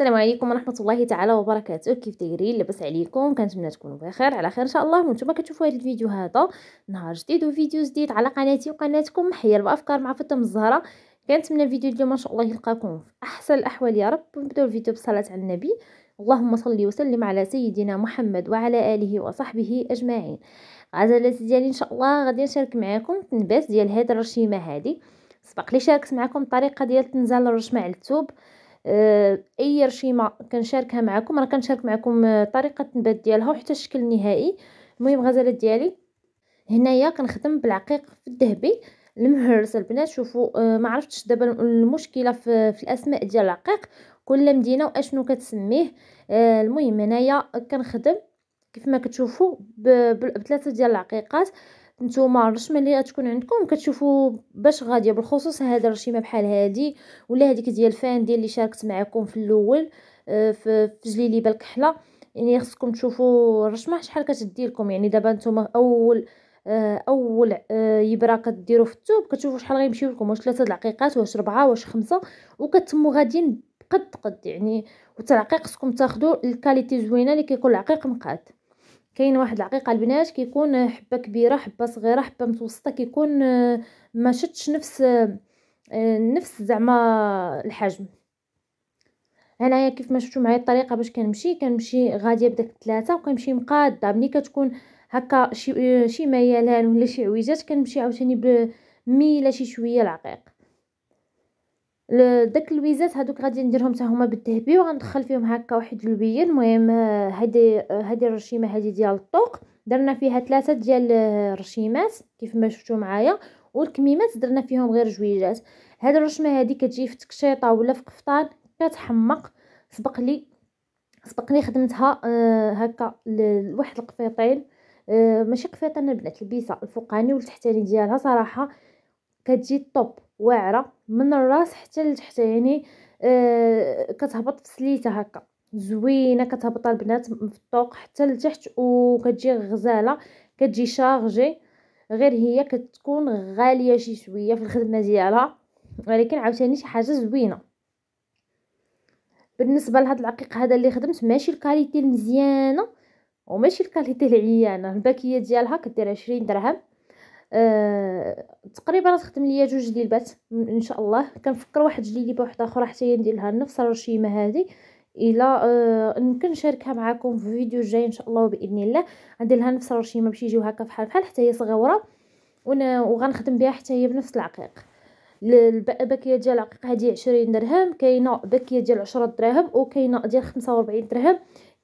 السلام عليكم ورحمه الله تعالى وبركاته كيف دايرين لاباس عليكم كنتمنى تكونوا بخير على خير ان شاء الله وانتم كتشوفوا هذا الفيديو هذا نهار جديد وفيديو جديد على قناتي وقناتكم حيا بافكار مع فاطمه الزهراء كنتمنى الفيديو اليوم ان شاء الله يلقاكم في احسن الاحوال يا رب ونبداو الفيديو بصلاه على النبي اللهم صل وسلم على سيدنا محمد وعلى اله وصحبه اجمعين غزالات ديالي ان شاء الله غادي نشارك معكم التنباس ديال هاد الرشيمه هذه سبق لي شاركت معكم الطريقه ديال تنزال الرشمه على الثوب آه، اي رشيمه كنشاركها معكم راه كنشارك معكم آه، طريقه النبات ديالها وحتى الشكل النهائي المهم غزاله ديالي هنايا كنخدم بالعقيق في الذهبي المهرس البنات شوفوا آه، ما عرفتش دابا المشكله في, في الاسماء ديال العقيق كل مدينه واشنو كتسميه المهم هنايا كنخدم كيف ما كتشوفوا بثلاثه ديال العقيقات نتوما الرشمه اللي تكون عندكم كتشوفوا باش غاديه بالخصوص هذه الرشيمه بحال هذه ولا هذيك ديال فان ديال اللي شاركت معكم في الاول آه، في جليلي بالكحله يعني خصكم تشوفوا الرشمه شحال كتدي لكم يعني دابا نتوما اول آه، اول آه، يبره كديروا في الثوب كتشوفوا شحال غيمشي لكم واش 3 دقيقات واش 4 واش 5 وكتموا غاديين قد قد يعني وتعقيق خصكم تاخذوا الكاليتي زوينه اللي كيكون العقيق مقاد كاين واحد العقيقه البنات كيكون حبه كبيره حبه صغيره حبه متوسطه كيكون آه، ما شتش نفس آه، نفس زعما الحجم هنايا كيف ما شفتوا معايا الطريقه باش كنمشي كنمشي غاديه بداك الثلاثه وكنمشي مقاده ملي كتكون هكا شي آه، شي ميالان ولا شي عويجات كنمشي عاوتاني بميله شي شويه العقيق داك اللويزات هادوك غادي نديرهم حتى هما بالذهبي وغندخل فيهم هكا واحد اللويه المهم آه، هادي آه، هادي الرشيمه هادي ديال الطوق درنا فيها ثلاثه ديال الرشيمات آه، كيف ما شفتوا معايا والكميمات درنا فيهم غير جويجات هاد الرشمه هادي كتجي في تكشيطه ولا في قفطان كتحمق سبق لي سبقني خدمتها آه هكا لواحد القفيطين آه ماشي قفيطان البنات البيسه الفوقاني والتحتاني ديالها صراحه كتجي طوب واعره من الراس حتى لتحت يعني آه كتهبط في سليته هكا زوينه كتهبط البنات في الطوق حتى لتحت وكتجي غزاله كتجي شارجي غير هي كتكون غاليه شي شويه في الخدمه ديالها ولكن عاوتاني شي حاجه زوينه بالنسبه لهاد العقيق هذا اللي خدمت ماشي الكاليتي المزيانه وماشي الكاليتي العيانه الباكيه ديالها كدير 20 درهم أه تقريبا تخدم ليا جوج جليبات ان شاء الله كنفكر واحد جليبه واحده اخرى حتى هي لها نفس الرشيمه هذه الا أه يمكن نشاركها معكم في فيديو الجاي ان شاء الله باذن الله غنديرلها نفس الرشيمه باش يجيو هكا بحال بحال حتى هي صغيره وغنخدم بها حتى هي بنفس العقيق الباكيه ديال العقيق هذه 20 درهم كاينه باكيه ديال 10 دراهم وكاينه ديال 45 درهم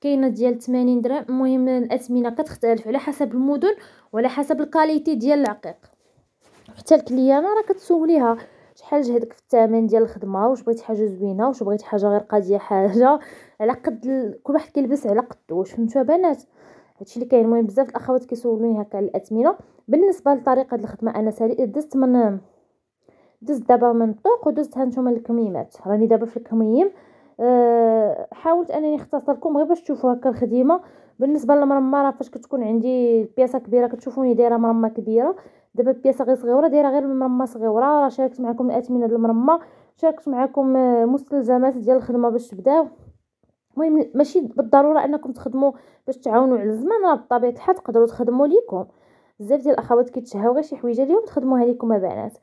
كاينه ديال 80 درهم المهم الاثمنه كتختلف على حسب المدن وعلى حسب الكاليتي ديال العقيق حتى الكليانه راه كتسوليها شحال جهدك في الثمن ديال الخدمه واش بغيتي حاجه زوينه واش بغيتي حاجه غير قاديه حاجه على قد ال... كل واحد كيلبس على قدو واش فهمتوا بنات هادشي اللي كاين المهم بزاف الاخوات كيسولوني هكا على الاثمنه بالنسبه لطريقه الخدمه انا سالي دزت من دزت دابا من الطوق ودزتها نتوما للكميمات راني دابا في الكميم أه حاولت انني اختصر لكم غير باش تشوفوا هكا الخديمه بالنسبه للمرمره راه فاش كتكون عندي البياسه كبيره كتشوفوني دايره مرمه كبيره دابا البياسه غير صغيره دايره غير المرمه صغيره راه شاركت معكم الاثمنه ديال المرمه شاركت معكم مستلزمات ديال الخدمه باش تبداو المهم ماشي بالضروره انكم تخدموا باش تعاونوا على الزمان راه بطبيعه الحال تقدروا تخدموا ليكم بزاف ديال الاخوات كيتشهاو غير شي حويجه اليوم تخدموها ليكم البنات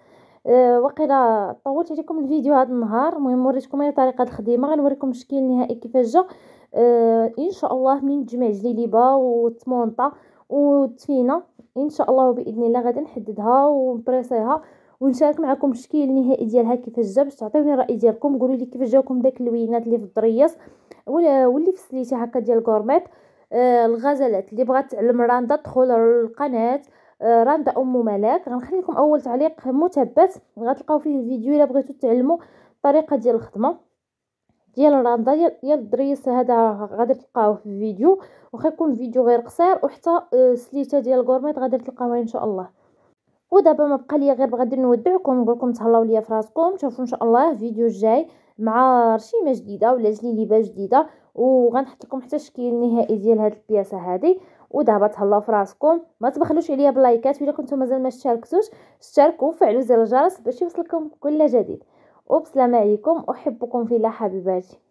آه، وقيلا طولت عليكم الفيديو هذا النهار المهم وريتكم هي طريقه الخدمه غنوريكم الشكل النهائي كيفاش جا آه ان شاء الله منين تجمع الجليبه وتمونطا وتفينا ان شاء الله باذن الله غادي نحددها ونبريسيها ونشارك معكم الشكل النهائي ديالها كيفاش جا باش تعطيوني الراي ديالكم قولوا لي كيفاش جاكم داك اللوينات اللي في الدريس واللي في السليتي هكا ديال غورميت آه الغزلات اللي بغات تعلم راندا تدخل للقناه آه، رندا ام ملاك غنخلي لكم اول تعليق مثبت غتلقاو فيه الفيديو الا بغيتو تعلموا الطريقه ديال الخدمه ديال رندا ديال الدريس هذا غادي تلقاوه في الفيديو واخا يكون فيديو غير قصير وحتى آه، سليته ديال الكورميت غادي تلقاوها ان شاء الله ودابا ما بقى ليا غير غادي نودعكم نقول لكم تهلاو ليا فراسكم تشوفوا ان شاء الله فيديو جاي مع رشيمه جديده ولا جليبه جديده وغنحط لكم حتى الشكل النهائي ديال هاد البياسه هذه ودابا تهلاو في راسكم ما تبخلوش عليا باللايكات وإلا كنتو مازال ما اشتركتوش اشتركوا وفعلوا زر الجرس باش يوصلكم كل جديد وبسلامة عليكم احبكم في الله حبيباتي